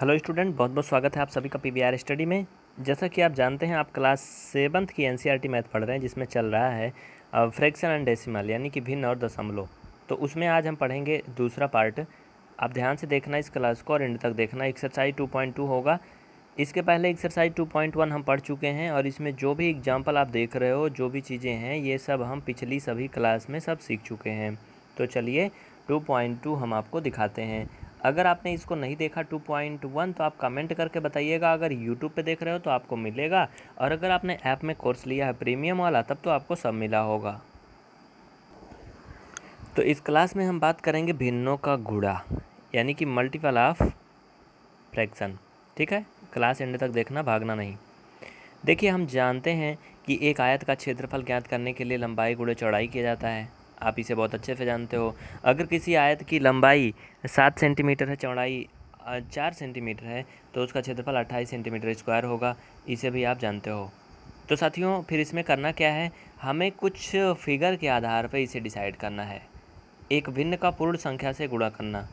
hello student बहुत बहुत स्वागत है आप सभी का पीवीआर स्टडी में जैसा कि आप जानते हैं आप क्लास सेवन्थ की एनसीईआरटी मैथ e पढ़ रहे हैं जिसमें चल रहा है फ्रैक्शन एंड डेसिमल यानी कि भिन्न और दशमलव तो उसमें आज हम पढ़ेंगे दूसरा पार्ट आप ध्यान से देखना इस क्लास को और एंड तक देखना एक्सरसाइज टू पॉइंट टू होगा इसके पहले एक्सरसाइज टू पॉइंट वन हम पढ़ चुके हैं और इसमें जो भी एग्जाम्पल आप देख रहे हो जो भी चीज़ें हैं ये सब हम पिछली सभी क्लास में सब सीख चुके हैं तो चलिए टू पॉइंट टू हम आपको दिखाते हैं अगर आपने इसको नहीं देखा 2.1 तो आप कमेंट करके बताइएगा अगर यूट्यूब पे देख रहे हो तो आपको मिलेगा और अगर आपने ऐप में कोर्स लिया है प्रीमियम वाला तब तो आपको सब मिला होगा तो इस क्लास में हम बात करेंगे भिन्नों का घुड़ा यानी कि मल्टीपल ऑफ फ्रैक्शन ठीक है क्लास एंड तक देखना भागना नहीं देखिए हम जानते हैं कि एक आयत का क्षेत्रफल ज्ञात करने के लिए लंबाई गुड़े चौड़ाई किया जाता है आप इसे बहुत अच्छे से जानते हो अगर किसी आयत की लंबाई सात सेंटीमीटर है चौड़ाई चार सेंटीमीटर है तो उसका क्षेत्रफल अट्ठाईस सेंटीमीटर स्क्वायर होगा इसे भी आप जानते हो तो साथियों फिर इसमें करना क्या है हमें कुछ फिगर के आधार पर इसे डिसाइड करना है एक भिन्न का पूर्ण संख्या से गुणा करना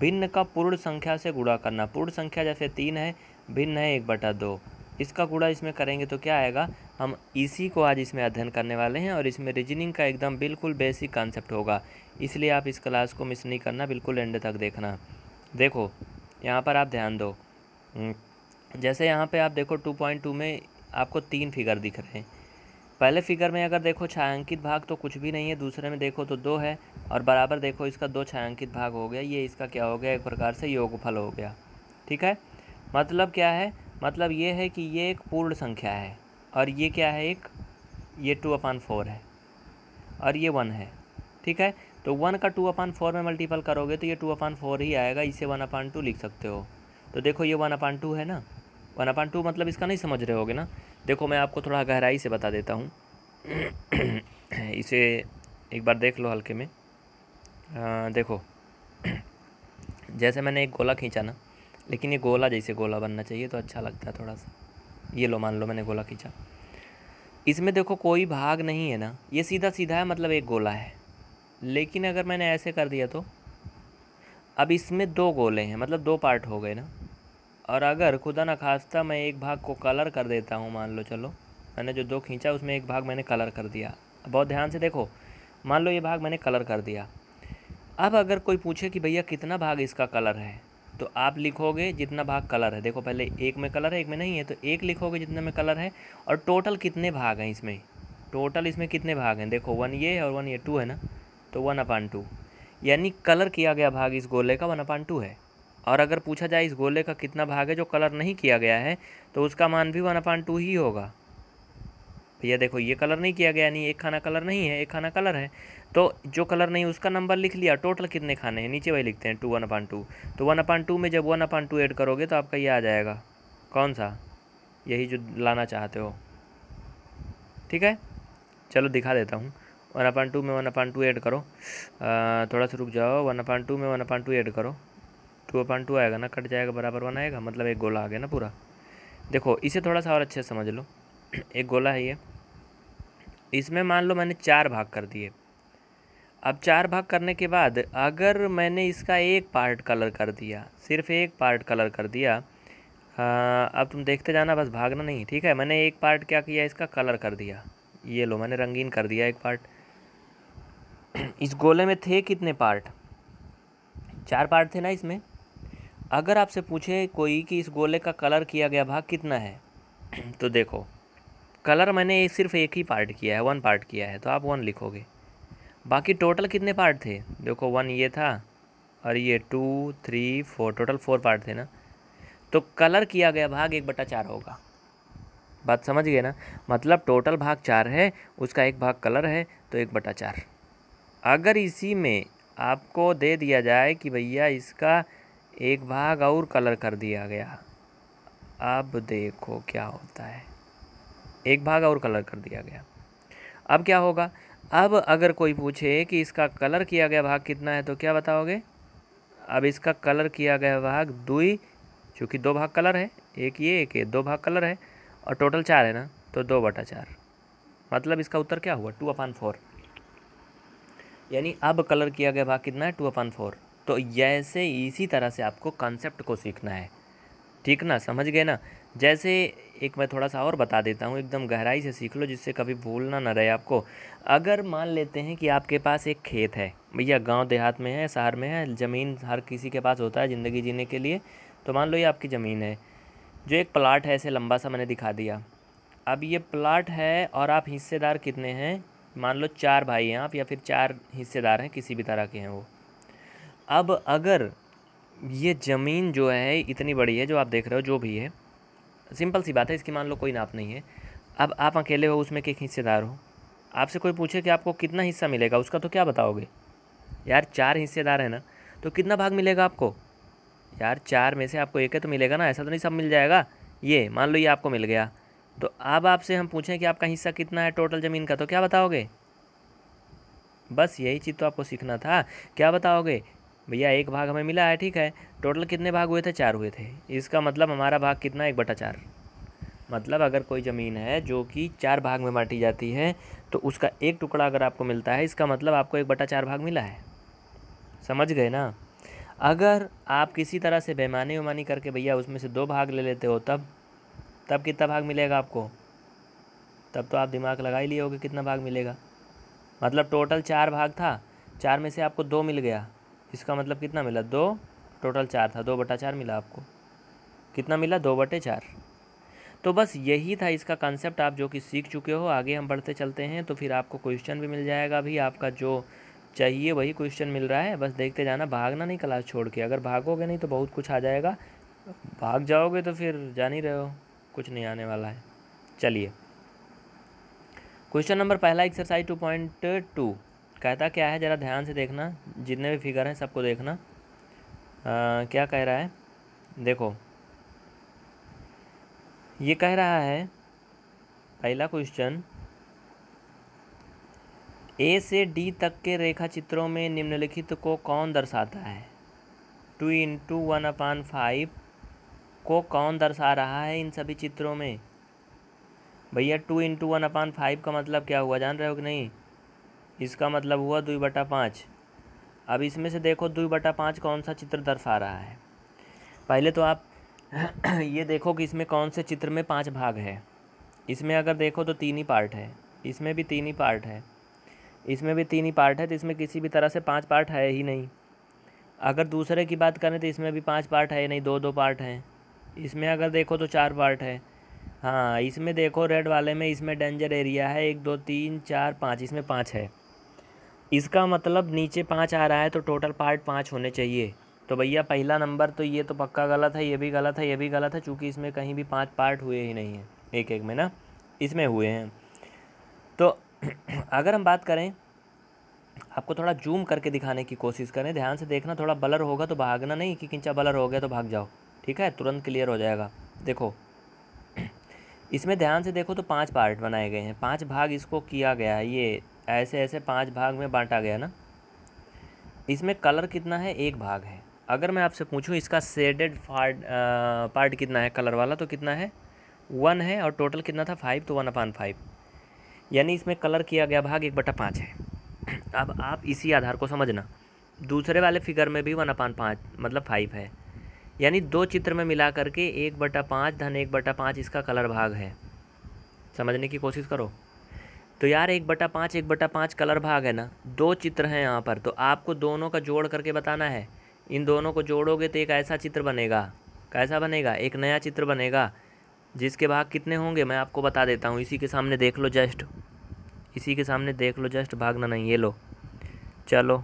भिन्न का पूर्ण संख्या से गुणा करना पूर्ण संख्या जैसे तीन है भिन्न है एक बटा दो इसका कूड़ा इसमें करेंगे तो क्या आएगा हम इसी को आज इसमें अध्ययन करने वाले हैं और इसमें रीजनिंग का एकदम बिल्कुल बेसिक कॉन्सेप्ट होगा इसलिए आप इस क्लास को मिस नहीं करना बिल्कुल एंड तक देखना देखो यहाँ पर आप ध्यान दो हम्म, जैसे यहाँ पर आप देखो टू में आपको तीन फिगर दिख रहे हैं पहले फिगर में अगर देखो छायांकित भाग तो कुछ भी नहीं है दूसरे में देखो तो दो है और बराबर देखो इसका दो छायांकित भाग हो गया ये इसका क्या हो गया एक प्रकार से योगफल हो गया ठीक है मतलब क्या है मतलब ये है कि ये एक पूर्ण संख्या है और ये क्या है एक ये टू अपान फोर है और ये वन है ठीक है तो वन का टू अपान फोर में मल्टीपल करोगे तो ये टू अपान फोर ही आएगा इसे वन अपान टू लिख सकते हो तो देखो ये वन अपान टू है ना वन अपान टू मतलब इसका नहीं समझ रहे होगे ना देखो मैं आपको थोड़ा गहराई से बता देता हूँ इसे एक बार देख लो हल्के में आ, देखो जैसे मैंने एक गोला खींचा ना लेकिन ये गोला जैसे गोला बनना चाहिए तो अच्छा लगता है थोड़ा सा ये लो मान लो मैंने गोला खींचा इसमें देखो कोई भाग नहीं है ना ये सीधा सीधा है मतलब एक गोला है लेकिन अगर मैंने ऐसे कर दिया तो अब इसमें दो गोले हैं मतलब दो पार्ट हो गए ना और अगर खुदा ना खास्ता मैं एक भाग को कलर कर देता हूँ मान लो चलो मैंने जो दो खींचा उसमें एक भाग मैंने कलर कर दिया बहुत ध्यान से देखो मान लो ये भाग मैंने कलर कर दिया अब अगर कोई पूछे कि भैया कितना भाग इसका कलर है तो आप लिखोगे जितना भाग कलर है देखो पहले एक में कलर है एक में नहीं है तो एक लिखोगे जितने में कलर है और टोटल कितने भाग हैं इसमें टोटल इसमें कितने भाग हैं देखो वन ये है और वन ये टू है ना तो वन अपान टू यानी कलर किया गया भाग इस गोले का वन अपान टू है और अगर पूछा जाए इस गोले का कितना भाग है जो कलर नहीं किया गया है तो उसका मान भी वन अपान टू ही होगा भैया देखो ये कलर नहीं किया गया यानी एक खाना कलर नहीं है एक खाना कलर है तो जो कलर नहीं उसका नंबर लिख लिया टोटल कितने खाने हैं नीचे वही लिखते हैं टू वन अपान टू तो वन अपान टू में जब वन अपान टू एड करोगे तो आपका ये आ जाएगा कौन सा यही जो लाना चाहते हो ठीक है चलो दिखा देता हूँ वन अपान टू में वन अपान टू एड करो आ, थोड़ा सा रुक जाओ वन अपान टू में वन अपान टू एड करो टू अपान टू आएगा ना कट जाएगा बराबर वन आएगा मतलब एक गोला आ गया ना पूरा देखो इसे थोड़ा सा और अच्छे से समझ लो एक गोला है ये इसमें मान लो मैंने चार भाग कर दिए अब चार भाग करने के बाद अगर मैंने इसका एक पार्ट कलर कर दिया सिर्फ एक पार्ट कलर कर दिया अब तुम देखते जाना बस भागना नहीं ठीक है मैंने एक पार्ट क्या किया इसका कलर कर दिया ये लो मैंने रंगीन कर दिया एक पार्ट इस गोले में थे कितने पार्ट चार पार्ट थे ना इसमें अगर आपसे पूछे कोई कि इस गोले का कलर किया गया भाग कितना है तो देखो कलर मैंने सिर्फ एक ही पार्ट किया है वन पार्ट किया है तो आप वन लिखोगे बाकी टोटल कितने पार्ट थे देखो वन ये था और ये two three four total four part थे ना तो कलर किया गया भाग एक बटा चार होगा बात समझ गए ना मतलब टोटल भाग चार है उसका एक भाग कलर है तो एक बटा चार अगर इसी में आपको दे दिया जाए कि भैया इसका एक भाग और कलर कर दिया गया अब देखो क्या होता है एक भाग और कलर कर दिया गया अब क्या होगा अब अगर कोई पूछे कि इसका कलर किया गया भाग कितना है तो क्या बताओगे अब इसका कलर किया गया भाग दुई चूँकि दो भाग कलर है एक ये एक ये दो भाग कलर है और टोटल चार है ना तो दो बटा चार मतलब इसका उत्तर क्या हुआ टू अपान फोर यानी अब कलर किया गया भाग कितना है टू अपान फोर तो जैसे इसी तरह से आपको कॉन्सेप्ट को सीखना है ठीक ना समझ गए ना जैसे एक मैं थोड़ा सा और बता देता हूँ एकदम गहराई से सीख लो जिससे कभी भूलना ना रहे आपको अगर मान लेते हैं कि आपके पास एक खेत है भैया गांव देहात में है शहर में है ज़मीन हर किसी के पास होता है ज़िंदगी जीने के लिए तो मान लो ये आपकी ज़मीन है जो एक प्लाट है ऐसे लंबा सा मैंने दिखा दिया अब ये प्लाट है और आप हिस्सेदार कितने हैं मान लो चार भाई हैं आप या फिर चार हिस्सेदार हैं किसी भी तरह के हैं वो अब अगर ये ज़मीन जो है इतनी बड़ी है जो आप देख रहे हो जो भी है सिंपल सी बात है इसकी मान लो कोई नाप नहीं है अब आप अकेले हो उसमें एक हिस्सेदार हो आपसे कोई पूछे कि आपको कितना हिस्सा मिलेगा उसका तो क्या बताओगे यार चार हिस्सेदार है ना तो कितना भाग मिलेगा आपको यार चार में से आपको एक है तो मिलेगा ना ऐसा तो नहीं सब मिल जाएगा ये मान लो ये आपको मिल गया तो अब आपसे हम पूछें कि आपका हिस्सा कितना है टोटल ज़मीन का तो क्या बताओगे बस यही चीज़ तो आपको सीखना था क्या बताओगे भैया एक भाग हमें मिला है ठीक है टोटल कितने भाग हुए थे चार हुए थे इसका मतलब हमारा भाग कितना एक बटा चार मतलब अगर कोई ज़मीन है जो कि चार भाग में बांटी जाती है तो उसका एक टुकड़ा अगर आपको मिलता है इसका मतलब आपको एक बटा चार भाग मिला है समझ गए ना अगर आप किसी तरह से बेमानी वेमानी करके भैया उसमें से दो भाग ले लेते हो तब तब कितना भाग मिलेगा आपको तब तो आप दिमाग लगा ही लिए होगे कितना भाग मिलेगा मतलब टोटल चार भाग था चार में से आपको दो मिल गया इसका मतलब कितना मिला दो टोटल चार था दो बटा चार मिला आपको कितना मिला दो बटे चार तो बस यही था इसका कंसेप्ट आप जो कि सीख चुके हो आगे हम बढ़ते चलते हैं तो फिर आपको क्वेश्चन भी मिल जाएगा अभी आपका जो चाहिए वही क्वेश्चन मिल रहा है बस देखते जाना भागना नहीं क्लास छोड़ के अगर भागोगे नहीं तो बहुत कुछ आ जाएगा भाग जाओगे तो फिर जान ही रहे हो कुछ नहीं आने वाला है चलिए क्वेश्चन नंबर पहला एक्सरसाइज टू पॉइंट टू कहता क्या है ज़रा ध्यान से देखना जितने भी फिगर हैं सबको देखना आ, क्या कह रहा है देखो ये कह रहा है पहला क्वेश्चन ए से डी तक के रेखा चित्रों में निम्नलिखित को कौन दर्शाता है two into one upon five को कौन दर्शा रहा है इन सभी चित्रों में भैया two into one upon five का मतलब क्या हुआ जान रहे हो कि नहीं इसका मतलब हुआ दुई बटा पाँच अब इसमें से देखो दुई बटा पाँच कौन सा चित्र दर्शा रहा है पहले तो आप ये देखो कि इसमें कौन से चित्र में पाँच भाग है इसमें अगर देखो तो तीन ही पार्ट है इसमें भी तीन ही पार्ट है इसमें भी तीन ही पार्ट है तो इसमें किसी भी तरह से पाँच पार्ट है ही नहीं अगर दूसरे की बात करें तो इसमें भी पाँच पार्ट है नहीं दो दो पार्ट हैं इसमें अगर देखो तो चार पार्ट है हाँ इसमें देखो रेड वाले में इसमें डेंजर एरिया है एक दो तीन चार पाँच इसमें पाँच है इसका मतलब नीचे पाँच आ रहा है तो टोटल पार्ट पाँच होने चाहिए तो भैया पहला नंबर तो ये तो पक्का गलत है ये भी गलत है ये भी गलत है चूँकि इसमें कहीं भी पाँच पार्ट हुए ही नहीं हैं एक एक में ना इसमें हुए हैं तो अगर हम बात करें आपको थोड़ा जूम करके दिखाने की कोशिश करें ध्यान से देखना थोड़ा बलर होगा तो भागना नहीं कि किंचा बलर हो गया तो भाग जाओ ठीक है तुरंत क्लियर हो जाएगा देखो इसमें ध्यान से देखो तो पांच पार्ट बनाए गए हैं पांच भाग इसको किया गया है ये ऐसे ऐसे पांच भाग में बांटा गया ना इसमें कलर कितना है एक भाग है अगर मैं आपसे पूछूं इसका सेडेड पार्ट पार्ट कितना है कलर वाला तो कितना है वन है और टोटल कितना था फाइव तो वन अपान फाइव यानी इसमें कलर किया गया भाग एक बटा पाँच है अब आप इसी आधार को समझना दूसरे वाले फिगर में भी वन अपान पाँच मतलब फाइव है यानी दो चित्र में मिला करके एक बटा पाँच धन एक बटा पाँच इसका कलर भाग है समझने की कोशिश करो तो यार एक बटा पाँच एक बटा पाँच कलर भाग है ना दो चित्र हैं यहाँ पर तो आपको दोनों का जोड़ करके बताना है इन दोनों को जोड़ोगे तो एक ऐसा चित्र बनेगा कैसा बनेगा एक नया चित्र बनेगा जिसके भाग कितने होंगे मैं आपको बता देता हूँ इसी के सामने देख लो जस्ट इसी के सामने देख लो जस्ट भागना नहीं ये लो चलो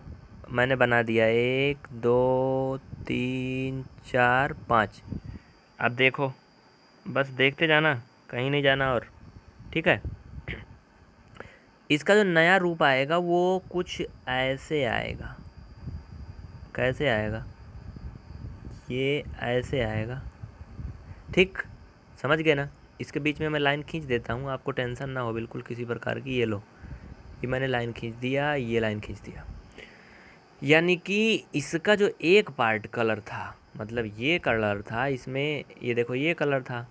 मैंने बना दिया एक दो तीन चार पाँच अब देखो बस देखते जाना कहीं नहीं जाना और ठीक है इसका जो नया रूप आएगा वो कुछ ऐसे आएगा कैसे आएगा ये ऐसे आएगा ठीक समझ गए ना इसके बीच में मैं लाइन खींच देता हूँ आपको टेंशन ना हो बिल्कुल किसी प्रकार की ये लो ये मैंने लाइन खींच दिया ये लाइन खींच दिया यानी कि इसका जो एक पार्ट कलर था मतलब ये कलर था इसमें ये देखो ये कलर था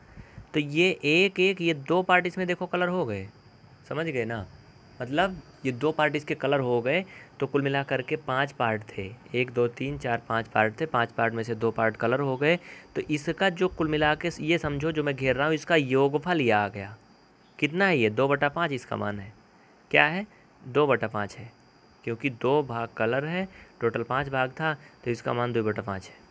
तो ये एक एक ये दो पार्ट इसमें देखो कलर हो गए समझ गए ना मतलब ये दो पार्ट इसके कलर हो गए तो कुल मिला करके पाँच पार्ट थे एक दो तीन चार पाँच पार्ट थे पाँच पार्ट में से दो पार्ट कलर हो गए तो इसका जो कुल मिला के ये समझो जो मैं घेर रहा हूँ इसका योगफल यह आ गया कितना है ये दो बटा पाँच इसका मान है क्या है दो बटा पाँच है क्योंकि दो भाग कलर है टोटल पाँच भाग था तो इसका मान दो बटा पाँच है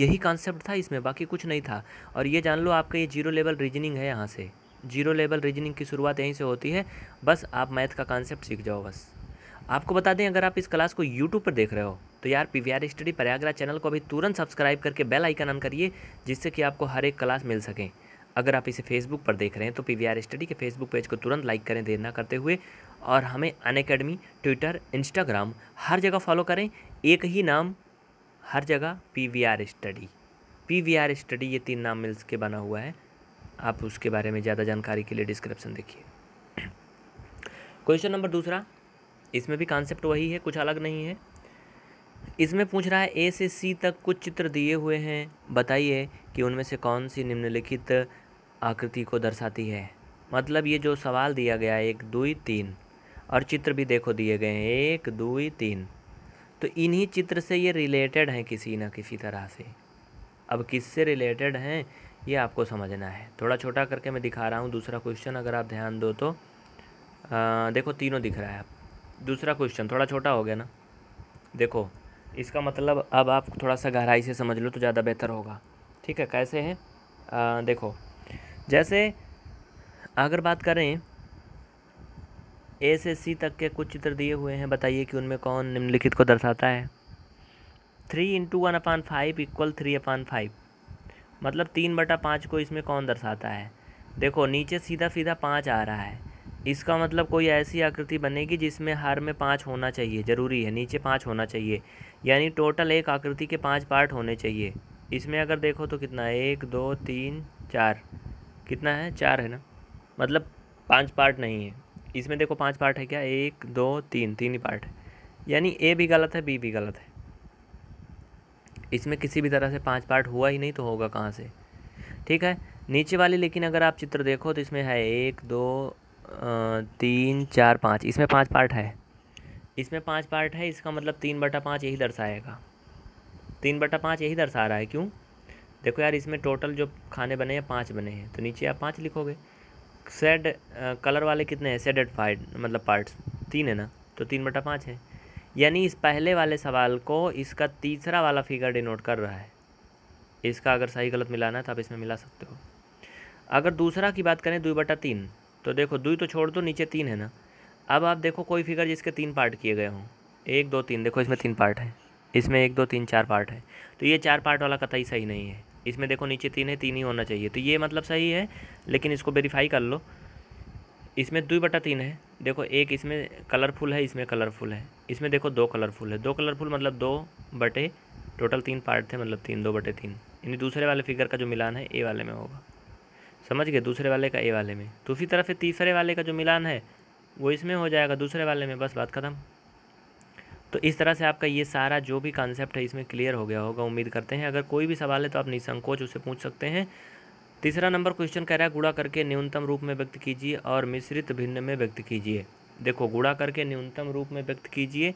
यही कॉन्सेप्ट था इसमें बाकी कुछ नहीं था और ये जान लो आपका ये जीरो लेवल रीजनिंग है यहाँ से जीरो लेवल रीजनिंग की शुरुआत यहीं से होती है बस आप मैथ का कॉन्सेप्ट सीख जाओ बस आपको बता दें अगर आप इस क्लास को यूट्यूब पर देख रहे हो तो यार P V R study Prayagraj channel को अभी तुरंत सब्सक्राइब करके बेल आइकन ऑन करिए जिससे कि आपको हर एक क्लास मिल सकें अगर आप इसे फेसबुक पर देख रहे हैं तो पी वी आर स्टडी के फेसबुक पेज को तुरंत लाइक करें देर ना करते हुए और हमें अन अकेडमी ट्विटर इंस्टाग्राम हर जगह फॉलो करें एक ही नाम हर जगह P V R study P V R study ये तीन नाम मिल्स के बना हुआ है आप उसके बारे में ज़्यादा जानकारी के लिए डिस्क्रिप्शन देखिए क्वेश्चन नंबर दूसरा इसमें भी कॉन्सेप्ट वही है कुछ अलग नहीं है इसमें पूछ रहा है ए से सी तक कुछ चित्र दिए हुए हैं बताइए कि उनमें से कौन सी निम्नलिखित आकृति को दर्शाती है मतलब ये जो सवाल दिया गया है एक दुई तीन और चित्र भी देखो दिए गए हैं एक दुई तीन तो इन्हीं चित्र से ये रिलेटेड हैं किसी न किसी तरह से अब किससे रिलेटेड हैं ये आपको समझना है थोड़ा छोटा करके मैं दिखा रहा हूँ दूसरा क्वेश्चन अगर आप ध्यान दो तो आ, देखो तीनों दिख रहा है आप दूसरा क्वेश्चन थोड़ा छोटा हो गया ना देखो इसका मतलब अब आप थोड़ा सा गहराई से समझ लो तो ज़्यादा बेहतर होगा ठीक है कैसे है आ, देखो जैसे अगर बात करें ए से सी तक के कुछ चित्र दिए हुए हैं बताइए कि उनमें कौन निम्नलिखित को दर्शाता है three into one upon five equal three upon five मतलब तीन बटा पाँच को इसमें कौन दर्शाता है देखो नीचे सीधा सीधा पाँच आ रहा है इसका मतलब कोई ऐसी आकृति बनेगी जिसमें हर में पाँच होना चाहिए ज़रूरी है नीचे पाँच होना चाहिए यानी टोटल एक आकृति के पाँच पार्ट होने चाहिए इसमें अगर देखो तो कितना है एक दो तीन चार कितना है चार है ना मतलब पाँच पार्ट नहीं है इसमें देखो पाँच पार्ट है क्या एक दो तीन तीन ही पार्ट है यानी ए भी गलत है बी भी गलत है इसमें किसी भी तरह से पाँच पार्ट हुआ ही नहीं तो होगा कहाँ से ठीक है नीचे वाले लेकिन अगर आप चित्र देखो तो इसमें है एक दो तीन चार पाँच इसमें पाँच पार्ट है इसमें पाँच पार्ट है इसका मतलब तीन बटा पाँच यही दर्शाएगा तीन बटा पाँच यही दर्शा रहा है क्यों देखो यार इसमें टोटल जो खाने बने हैं पाँच बने हैं तो नीचे आप पाँच लिखोगे सेड कलर वाले कितने हैं एड फाइड मतलब पार्ट्स तीन है ना तो तीन बटा पाँच है यानी इस पहले वाले सवाल को इसका तीसरा वाला फिगर डिनोट कर रहा है इसका अगर सही गलत मिलाना है तो आप इसमें मिला सकते हो अगर दूसरा की बात करें दुई बटा तीन तो देखो दुई तो छोड़ दो नीचे तीन है ना अब आप देखो कोई फिगर जिसके तीन पार्ट किए गए हों एक दो तीन देखो इसमें तीन पार्ट है इसमें एक दो तीन चार पार्ट है तो ये चार पार्ट वाला कतई सही नहीं है इसमें देखो नीचे तीन है तीन ही होना चाहिए तो ये मतलब सही है लेकिन इसको वेरीफाई कर लो इसमें दो बटा तीन है देखो एक इसमें कलरफुल है इसमें कलरफुल है इसमें देखो दो कलरफुल है दो कलरफुल मतलब दो बटे टोटल तीन पार्ट थे मतलब तीन दो बटे तीन यानी दूसरे वाले फिगर का जो मिलान है ए वाले में होगा समझ गए दूसरे वाले का ए वाले में दूसरी तो तरफ से तीसरे वाले का जो मिलान है वो इसमें हो जाएगा दूसरे वाले में बस बात ख़त्म तो इस तरह से आपका ये सारा जो भी कॉन्सेप्ट है इसमें क्लियर हो गया होगा उम्मीद करते हैं अगर कोई भी सवाल है तो आप निसंकोच उसे पूछ सकते हैं तीसरा नंबर क्वेश्चन कह रहा है गुड़ा करके न्यूनतम रूप में व्यक्त कीजिए और मिश्रित भिन्न में व्यक्त कीजिए देखो गुड़ा करके न्यूनतम रूप में व्यक्त कीजिए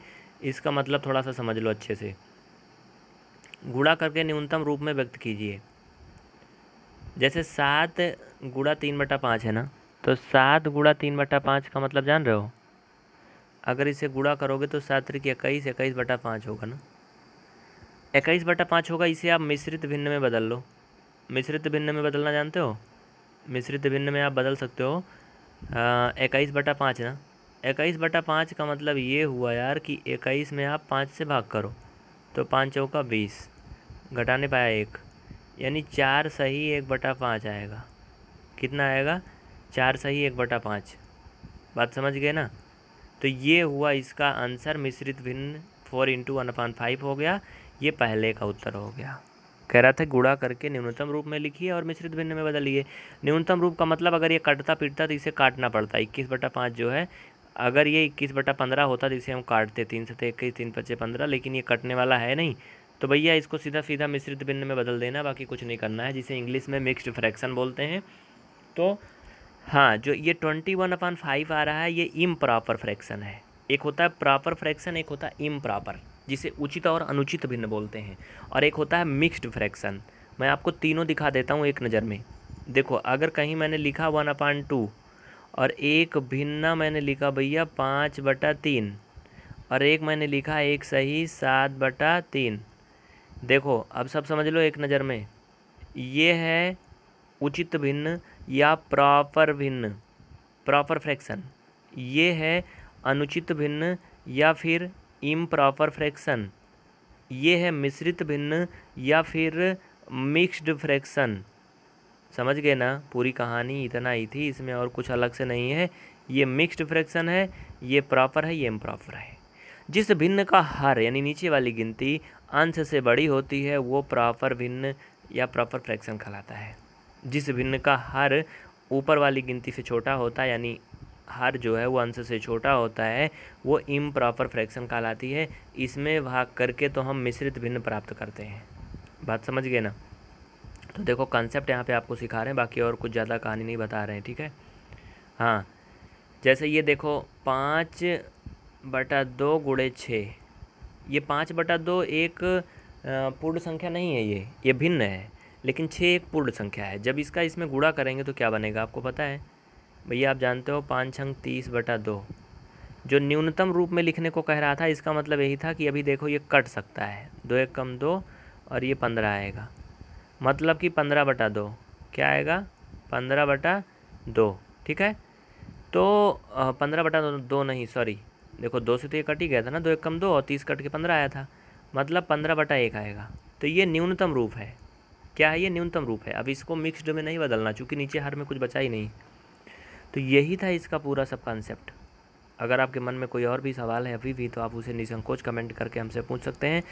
इसका मतलब थोड़ा सा समझ लो अच्छे से गुड़ा करके न्यूनतम रूप में व्यक्त कीजिए जैसे सात गुड़ा तीन बटा पाँच है ना तो सात गुड़ा तीन बटा पाँच का मतलब जान रहे हो अगर इसे गुड़ा करोगे तो सात तरीके इक्कीस इक्कीस बटा पाँच होगा ना इक्कीस बटा पाँच होगा इसे आप मिश्रित भिन्न में बदल लो मिश्रित भिन्न में बदलना जानते हो मिश्रित भिन्न में आप बदल सकते हो इक्कीस बटा पाँच ना इक्कीस बटा पाँच का मतलब ये हुआ यार कि इक्कीस में आप पाँच से भाग करो तो पाँचों का बीस घटाने पाया एक यानी चार सही एक बटा पाँच आएगा कितना आएगा चार सही एक बटा पाँच बात समझ गए ना तो ये हुआ इसका आंसर मिश्रित भिन्न four into one upon five हो गया ये पहले का उत्तर हो गया कह रहा था गुड़ा करके न्यूनतम रूप में लिखिए और मिश्रित भिन्न में बदलिए न्यूनतम रूप का मतलब अगर ये कटता पीटता तो इसे काटना पड़ता है इक्कीस बटा पाँच जो है अगर ये इक्कीस बटा पंद्रह होता तो इसे हम काटते तीन सौ तो इक्कीस तीन पच्चीस पंद्रह लेकिन ये कटने वाला है नहीं तो भैया इसको सीधा सीधा मिश्रित भिन्न में बदल देना बाकी कुछ नहीं करना है जिसे इंग्लिश में मिक्सड फ्रैक्शन बोलते हैं तो हाँ जो ये ट्वेंटी वन अपॉन फाइव आ रहा है ये इम प्रॉपर फ्रैक्शन है एक होता है प्रॉपर फ्रैक्शन एक होता है इम प्रॉपर जिसे उचित और अनुचित भिन्न बोलते हैं और एक होता है मिक्स्ड फ्रैक्शन मैं आपको तीनों दिखा देता हूँ एक नज़र में देखो अगर कहीं मैंने लिखा वन अपान टू और एक भिन्ना मैंने लिखा भैया पाँच बटा तीन और एक मैंने लिखा एक सही सात बटा तीन देखो अब सब समझ लो एक नज़र में ये है उचित भिन्न या प्रॉपर भिन्न प्रॉपर फ्रैक्शन ये है अनुचित भिन्न या फिर इम्प्रॉपर फ्रैक्शन ये है मिश्रित भिन्न या फिर मिक्स्ड फ्रैक्शन समझ गए ना पूरी कहानी इतना ही थी इसमें और कुछ अलग से नहीं है ये मिक्स्ड फ्रैक्शन है ये प्रॉपर है ये इम्प्रॉपर है जिस भिन्न का हर यानी नीचे वाली गिनती अंश से बड़ी होती है वो प्रॉपर भिन्न या प्रॉपर फ्रैक्शन कहलाता है जिस भिन्न का हर ऊपर वाली गिनती से छोटा होता है यानी हार जो है वो अंश से छोटा होता है वो इम प्रॉपर फ्रैक्शन कहलाती है इसमें भाग करके तो हम मिश्रित भिन्न प्राप्त करते हैं बात समझ गए ना तो देखो कंसेप्ट यहाँ पे आपको सिखा रहे हैं बाकी और कुछ ज़्यादा कहानी नहीं बता रहे हैं ठीक है हाँ जैसे ये देखो पाँच बटा दो गुड़े छः ये पाँच बटा दो एक पूर्ण संख्या नहीं है ये ये भिन्न है लेकिन छः एक पूर्ण संख्या है जब इसका इसमें गुड़ा करेंगे तो क्या बनेगा आपको पता है भैया आप जानते हो पाँच अंक तीस बटा दो जो न्यूनतम रूप में लिखने को कह रहा था इसका मतलब यही था कि अभी देखो ये कट सकता है दो एक कम दो और ये पंद्रह आएगा मतलब कि पंद्रह बटा दो क्या आएगा पंद्रह बटा दो ठीक है तो पंद्रह बटा दो नहीं सॉरी देखो दो से तो ये कट ही गया था ना दो एक कम दो और तीस कट के पंद्रह आया था मतलब पंद्रह बटा एक आएगा तो ये न्यूनतम रूप है क्या है ये न्यूनतम रूप है अब इसको मिक्स्ड में नहीं बदलना चूँकि नीचे हर में कुछ बचा ही नहीं तो यही था इसका पूरा सब कॉन्सेप्ट अगर आपके मन में कोई और भी सवाल है अभी भी तो आप उसे निसंकोच कमेंट करके हमसे पूछ सकते हैं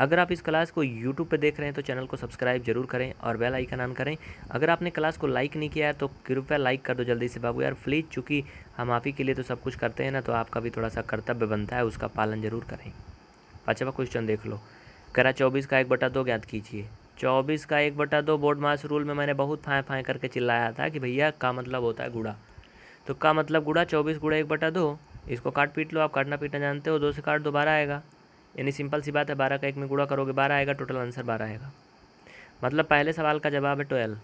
अगर आप इस क्लास को यूट्यूब पर देख रहे हैं तो चैनल को सब्सक्राइब जरूर करें और बेल आइकन ऑन करें अगर आपने क्लास को लाइक नहीं किया है तो कृपया लाइक कर दो जल्दी से बाबू यार प्लीज़ चूँकि हम आप ही के लिए तो सब कुछ करते हैं ना तो आपका भी थोड़ा सा कर्तव्य बनता है उसका पालन जरूर करें पाँचवा क्वेश्चन देख लो करा चौबीस का एक बटा दो ज्ञात कीजिए चौबीस का एक बटा दो बोर्ड मास रूल में मैंने बहुत फाएँ फाएँ करके चिल्लाया था कि भैया का मतलब होता है गुड़ा तो का मतलब गुड़ा चौबीस गुड़ा एक बटा दो इसको काट पीट लो आप काटना पीटना जानते हो दो से काट दो बारह आएगा यानी सिंपल सी बात है बारह का एक में गुड़ा करोगे बारह आएगा टोटल आंसर बारह आएगा मतलब पहले सवाल का जवाब है ट्वेल्व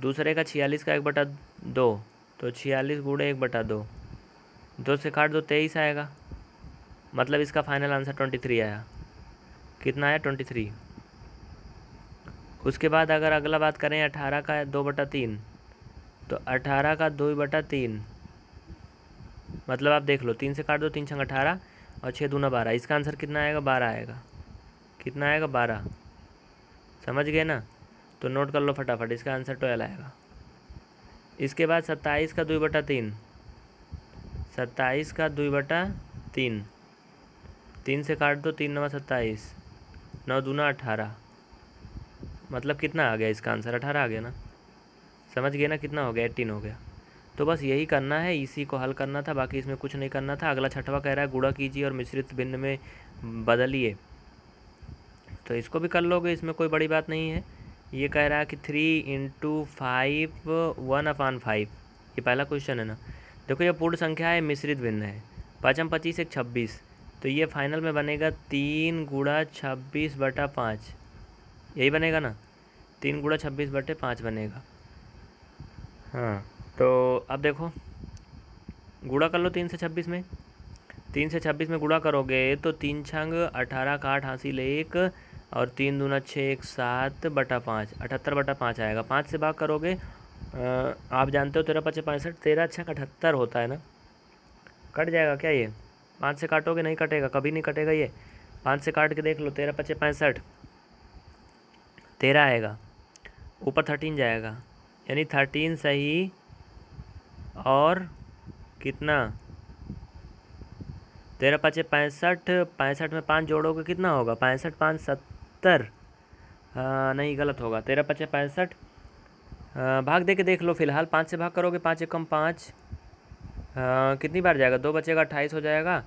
दूसरे का छियालीस का एक बटा दो तो छियालीस गुड़े एक बटा दो दो से काट दो तेईस आएगा मतलब इसका फाइनल आंसर ट्वेंटी थ्री आया कितना आया ट्वेंटी थ्री उसके बाद अगर अगला बात करें अठारह का दो बटा तीन तो अठारह का दो बटा तीन मतलब आप देख लो तीन से काट दो तीन छंग अठारह और छः दूना बारह इसका आंसर कितना आएगा बारह आएगा कितना आएगा बारह समझ गए ना तो नोट कर लो फटाफट इसका आंसर ट्वेल्व आएगा इसके बाद सत्ताईस का दुई बटा तीन सत्ताईस का दुई बटा तीन तीन से काट दो तीन नवा सत्ताईस नौ दूना अठारह मतलब कितना आ गया इसका आंसर अठारह आ गया ना समझ गए ना कितना हो गया एट्टीन हो गया तो बस यही करना है इसी को हल करना था बाकी इसमें कुछ नहीं करना था अगला छठवा कह रहा है गुड़ा कीजिए और मिश्रित भिन्न में बदलिए तो इसको भी कर लोगे इसमें कोई बड़ी बात नहीं है ये कह रहा है कि three into five one upon five ये पहला क्वेश्चन है ना देखो ये पूर्ण संख्या है मिश्रित भिन्न है पाँचम पच्चीस एक छब्बीस तो ये फाइनल में बनेगा तीन गुड़ा छब्बीस बटा पाँच यही बनेगा ना तीन गुड़ा छब्बीस बटे पाँच बनेगा हाँ तो अब देखो गुड़ा कर लो तीन से छब्बीस में तीन से छब्बीस में गुड़ा करोगे तो तीन छंग अठारह का आठ हासिल एक और तीन दूना छः एक सात बटा पाँच अठहत्तर बटा पाँच आएगा पाँच से भाग करोगे आप जानते हो तेरह पच्चीस पैंसठ तेरह छः अठहत्तर होता है ना कट जाएगा क्या ये पाँच से काटोगे नहीं कटेगा कभी नहीं कटेगा ये पाँच से काट के देख लो तेरह पच्चीस पैंसठ तेरह आएगा ऊपर थर्टीन जाएगा यानी थर्टीन सही और कितना तेरह पाँच पैंसठ पैंसठ में पाँच जोड़ोगे कितना होगा पैंसठ पाँच सत्तर नहीं गलत होगा तेरह पाँच पैंसठ भाग दे के देख लो फिलहाल पाँच से भाग करोगे पाँच एक कम पाँच कितनी बार जाएगा दो बचेगा अट्ठाईस हो जाएगा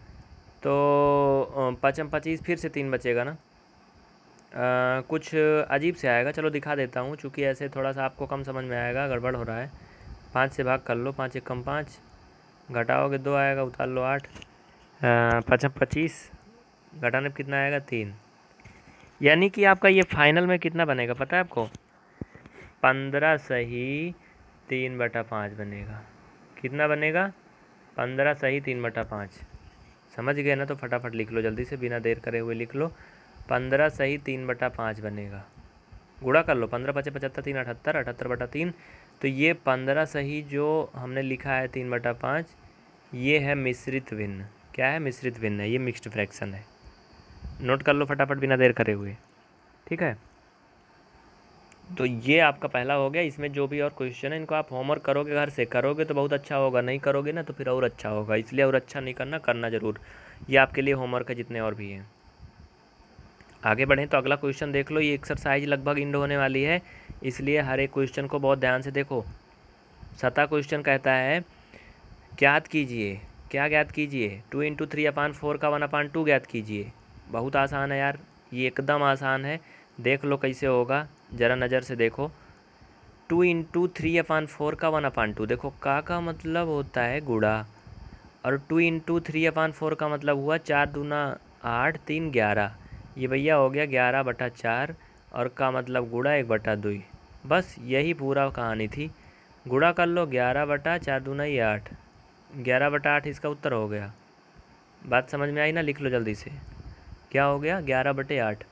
तो पचम पच्चीस फिर से तीन बचेगा ना आ, कुछ अजीब से आएगा चलो दिखा देता हूँ चूँकि ऐसे थोड़ा सा आपको कम समझ में आएगा गड़बड़ हो रहा है पाँच से भाग कर लो पाँच एक कम पाँच घटाओगे दो आएगा उतार लो आठ पचम पच्चीस घटाने पर कितना आएगा तीन यानी कि आपका ये फाइनल में कितना बनेगा पता है आपको पंद्रह सही तीन बटा पाँच बनेगा कितना बनेगा पंद्रह सही तीन बटा पाँच समझ गए ना तो फटाफट लिख लो जल्दी से बिना देर करे हुए लिख लो पंद्रह सही तीन बटा पाँच बनेगा गुड़ा कर लो पंद्रह पचे पचहत्तर तीन अठहत्तर अठहत्तर बटा तीन तो ये पंद्रह सही जो हमने लिखा है तीन बटा पाँच ये है मिश्रित भिन्न क्या है मिश्रित भिन्न है ये मिक्स्ड फ्रैक्शन है नोट कर लो फटाफट बिना देर करे हुए ठीक है तो ये आपका पहला हो गया इसमें जो भी और क्वेश्चन है इनको आप होमवर्क करोगे घर से करोगे तो बहुत अच्छा होगा नहीं करोगे ना तो फिर और अच्छा होगा इसलिए और अच्छा नहीं करना करना ज़रूर ये आपके लिए होमवर्क है जितने और भी हैं आगे बढ़ें तो अगला क्वेश्चन देख लो ये एक्सरसाइज लगभग इंड होने वाली है इसलिए हर एक क्वेश्चन को बहुत ध्यान से देखो सता क्वेश्चन कहता है ज्ञात कीजिए क्या ज्ञात कीजिए two into three upon four का वन अपान टू ज्ञात कीजिए बहुत आसान है यार ये एकदम आसान है देख लो कैसे होगा ज़रा नज़र से देखो two into three upon four का वन अपान टू देखो का का मतलब होता है गुड़ा और two into three upon four का मतलब हुआ चार दूना आठ तीन ग्यारह ये भैया हो गया ग्यारह बटा चार और का मतलब गुड़ा एक बटा दुई बस यही पूरा कहानी थी गुड़ा कर लो ग्यारह बटा चार दूना ही आठ ग्यारह बटा आठ इसका उत्तर हो गया बात समझ में आई ना लिख लो जल्दी से क्या हो गया ग्यारह बटे आठ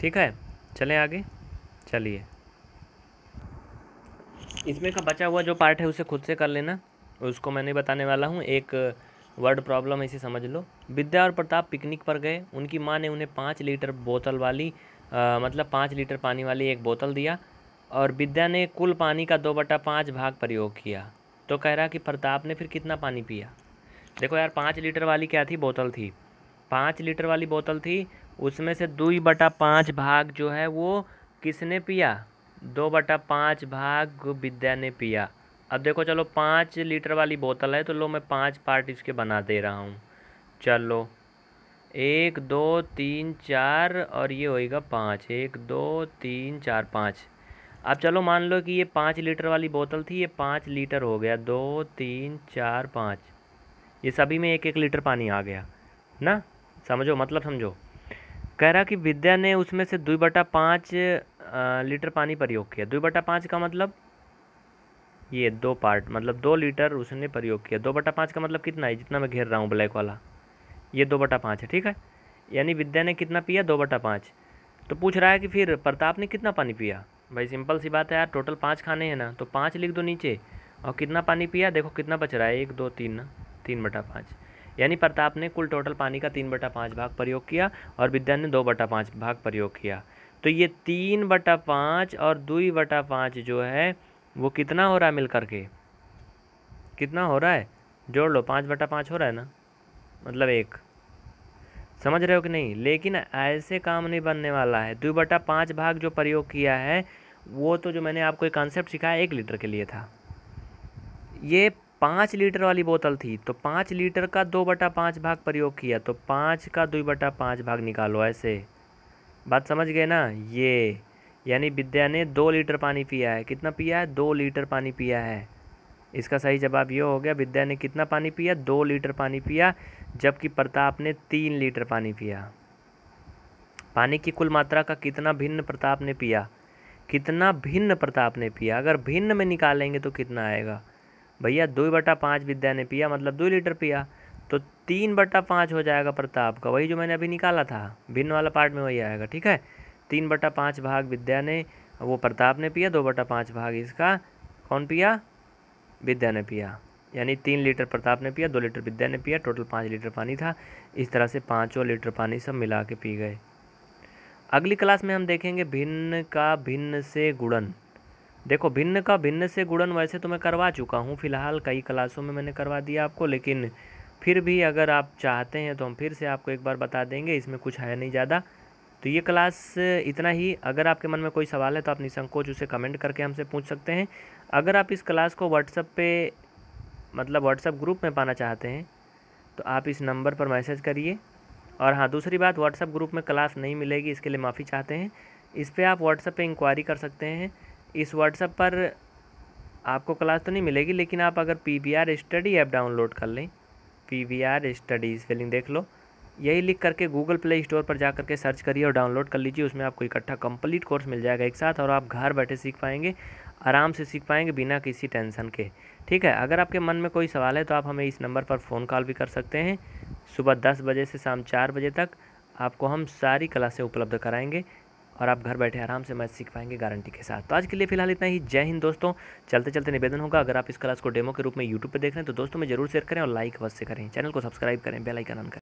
ठीक है चलें आगे चलिए इसमें का बचा हुआ जो पार्ट है उसे खुद से कर लेना उसको मैं नहीं बताने वाला हूँ एक वर्ड प्रॉब्लम इसे समझ लो विद्या और प्रताप पिकनिक पर गए उनकी माँ ने उन्हें पाँच लीटर बोतल वाली आ, मतलब पाँच लीटर पानी वाली एक बोतल दिया और विद्या ने कुल पानी का दो बटा पाँच भाग प्रयोग किया तो कह रहा कि प्रताप ने फिर कितना पानी पिया देखो यार पाँच लीटर वाली क्या थी बोतल थी पाँच लीटर वाली बोतल थी उसमें से दुई बटा पाँच भाग जो है वो किसने पिया दो बटा पाँच भाग विद्या ने पिया अब देखो चलो पाँच लीटर वाली बोतल है तो लो मैं पाँच पार्ट इसके बना दे रहा हूँ चलो एक दो तीन चार और ये होएगा पाँच एक दो तीन चार पाँच अब चलो मान लो कि ये पाँच लीटर वाली बोतल थी ये पाँच लीटर हो गया दो तीन चार पाँच ये सभी में एक एक लीटर पानी आ गया ना समझो मतलब समझो कह रहा कि विद्या ने उसमें से दुई बटा पाँच लीटर पानी प्रयोग किया दुई बटा पाँच का मतलब ये दो पार्ट मतलब दो लीटर उसने प्रयोग किया दो बटा पाँच का मतलब कितना है जितना मैं घेर रहा हूँ ब्लैक वाला ये दो बटा पाँच है ठीक है यानी विद्या ने कितना पिया दो बटा पाँच तो पूछ रहा है कि फिर प्रताप ने कितना पानी पिया भाई सिंपल सी बात है यार टोटल पाँच खाने हैं ना तो पाँच लिख दो नीचे और कितना पानी पिया देखो कितना बच रहा है एक दो तीन ना तीन बटा पाँच यानी प्रताप ने कुल टोटल पानी का तीन बटा पाँच भाग प्रयोग किया और विद्या ने दो बटा पाँच भाग प्रयोग किया तो ये तीन बटा पाँच और दुई बटा पाँच जो है वो कितना हो रहा है मिल के कितना हो रहा है जोड़ लो पाँच बटा पाँच हो रहा है ना मतलब एक समझ रहे हो कि नहीं लेकिन ऐसे काम नहीं बनने वाला है दो बटा पाँच भाग जो प्रयोग किया है वो तो जो मैंने आपको एक कॉन्सेप्ट सिखाया एक लीटर के लिए था ये पाँच लीटर वाली बोतल थी तो पाँच लीटर का दो बटा पाँच भाग प्रयोग किया तो पाँच का दो बटा पाँच भाग निकालो ऐसे बात समझ गए ना ये यानी विद्या ने दो लीटर पानी पिया है कितना पिया है दो लीटर पानी पिया है इसका सही जवाब ये हो गया विद्या ने कितना पानी पिया दो लीटर पानी पिया जबकि प्रताप ने तीन लीटर पानी पिया पानी की कुल मात्रा का कितना भिन्न प्रताप ने पिया कितना भिन्न प्रताप ने पिया अगर भिन्न में निकालेंगे तो कितना आएगा भैया दो बटा पाँच विद्या ने पिया मतलब दो लीटर पिया तो तीन बटा पाँच हो जाएगा प्रताप का वही जो मैंने अभी निकाला था भिन्न वाला पार्ट में वही आएगा ठीक है तीन बटा पाँच भाग विद्या ने वो प्रताप ने पिया दो बटा पाँच भाग इसका कौन पिया विद्या ने पिया यानी तीन लीटर प्रताप ने पिया दो लीटर विद्या ने पिया टोटल पाँच लीटर पानी था इस तरह से पाँचों लीटर पानी सब मिला के पी गए अगली क्लास में हम देखेंगे भिन्न का भिन्न से गुड़न देखो भिन्न का भिन्न से गुड़न वैसे तो मैं करवा चुका हूँ फिलहाल कई क्लासों में मैंने करवा दिया आपको लेकिन फिर भी अगर आप चाहते हैं तो हम फिर से आपको एक बार बता देंगे इसमें कुछ है नहीं ज़्यादा तो ये क्लास इतना ही अगर आपके मन में कोई सवाल है तो आप निसंकोच उसे कमेंट करके हमसे पूछ सकते हैं अगर आप इस क्लास को व्हाट्सएप पे मतलब व्हाट्सएप ग्रुप में पाना चाहते हैं तो आप इस नंबर पर मैसेज करिए और हाँ दूसरी बात व्हाट्सएप ग्रुप में क्लास नहीं मिलेगी इसके लिए माफ़ी चाहते हैं इस पर आप व्हाट्सएप पर इंक्वायरी कर सकते हैं इस व्हाट्सएप पर आपको क्लास तो नहीं मिलेगी लेकिन आप अगर P V R study app download कर लें P V R study spelling देख लो यही लिख करके गूगल प्ले स्टोर पर जा करके सर्च करिए और डाउनलोड कर लीजिए उसमें आपको इकट्ठा कंप्लीट कोर्स मिल जाएगा एक साथ और आप घर बैठे सीख पाएंगे आराम से सीख पाएंगे बिना किसी टेंशन के ठीक है अगर आपके मन में कोई सवाल है तो आप हमें इस नंबर पर फ़ोन कॉल भी कर सकते हैं सुबह दस बजे से शाम चार बजे तक आपको हम सारी क्लासें उपलब्ध कराएंगे और आप घर बैठे आराम से मैथ सीख पाएंगे गारंटी के साथ तो आज के लिए फिलहाल इतना ही जय हिंद दोस्तों चलते चलते निवेदन होगा अगर आप इस क्लास को डेमो के रूप में यूट्यूब पर देख रहे हैं तो दोस्तों में जरूर शेयर करें और लाइक अवश्य करें चैनल को सब्सक्राइब करें बेलाइकन ऑन करें